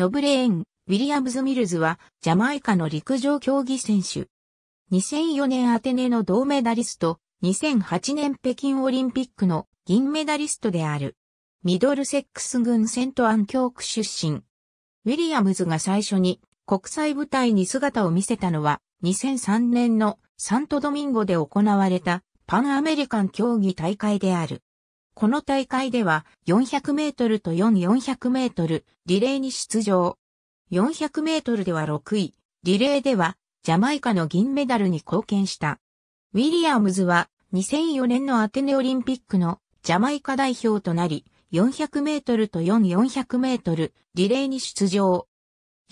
ノブレーン・ウィリアムズ・ミルズは、ジャマイカの陸上競技選手。2004年アテネの銅メダリスト、2008年北京オリンピックの銀メダリストである。ミドルセックス軍セントアン教区出身。ウィリアムズが最初に国際舞台に姿を見せたのは2003年のサントドミンゴで行われたパンアメリカン競技大会である。この大会では400メートルと4400メートルリレーに出場。400メートルでは6位、リレーではジャマイカの銀メダルに貢献した。ウィリアムズは2004年のアテネオリンピックのジャマイカ代表となり、400メートルと4400メートルリレーに出場。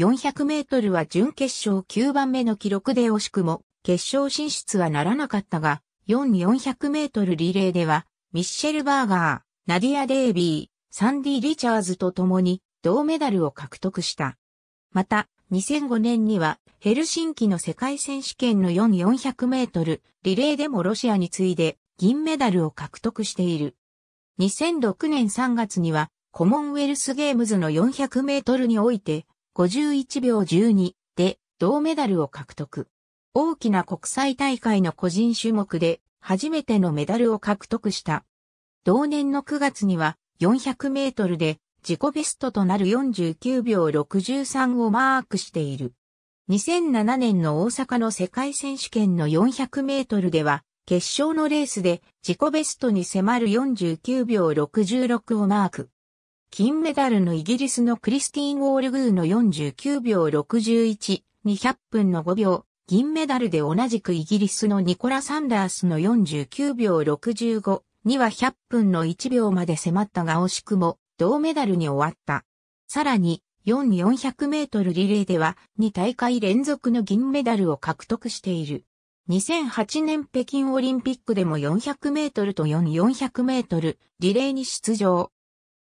400メートルは準決勝9番目の記録で惜しくも決勝進出はならなかったが、4400メートルリレーではミッシェル・バーガー、ナディア・デイビー、サンディ・リチャーズと共に銅メダルを獲得した。また、2005年にはヘルシンキの世界選手権の4400メートルリレーでもロシアに次いで銀メダルを獲得している。2006年3月にはコモンウェルスゲームズの400メートルにおいて51秒12で銅メダルを獲得。大きな国際大会の個人種目で初めてのメダルを獲得した。同年の9月には400メートルで自己ベストとなる49秒63をマークしている。2007年の大阪の世界選手権の400メートルでは、決勝のレースで自己ベストに迫る49秒66をマーク。金メダルのイギリスのクリスティーン・ウォールグーの49秒61、200分の5秒、銀メダルで同じくイギリスのニコラ・サンダースの49秒65には100分の1秒まで迫ったが惜しくも銅メダルに終わった。さらに、4400メートルリレーでは2大会連続の銀メダルを獲得している。2008年北京オリンピックでも400メートルと4400メートルリレーに出場。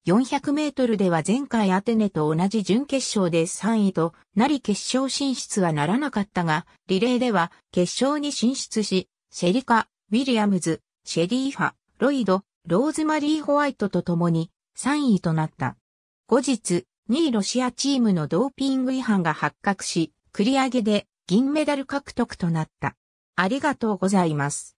400メートルでは前回アテネと同じ準決勝で3位となり決勝進出はならなかったが、リレーでは決勝に進出し、シェリカ、ウィリアムズ、シェリーファ、ロイド、ローズマリー・ホワイトと共に3位となった。後日、2位ロシアチームのドーピング違反が発覚し、繰り上げで銀メダル獲得となった。ありがとうございます。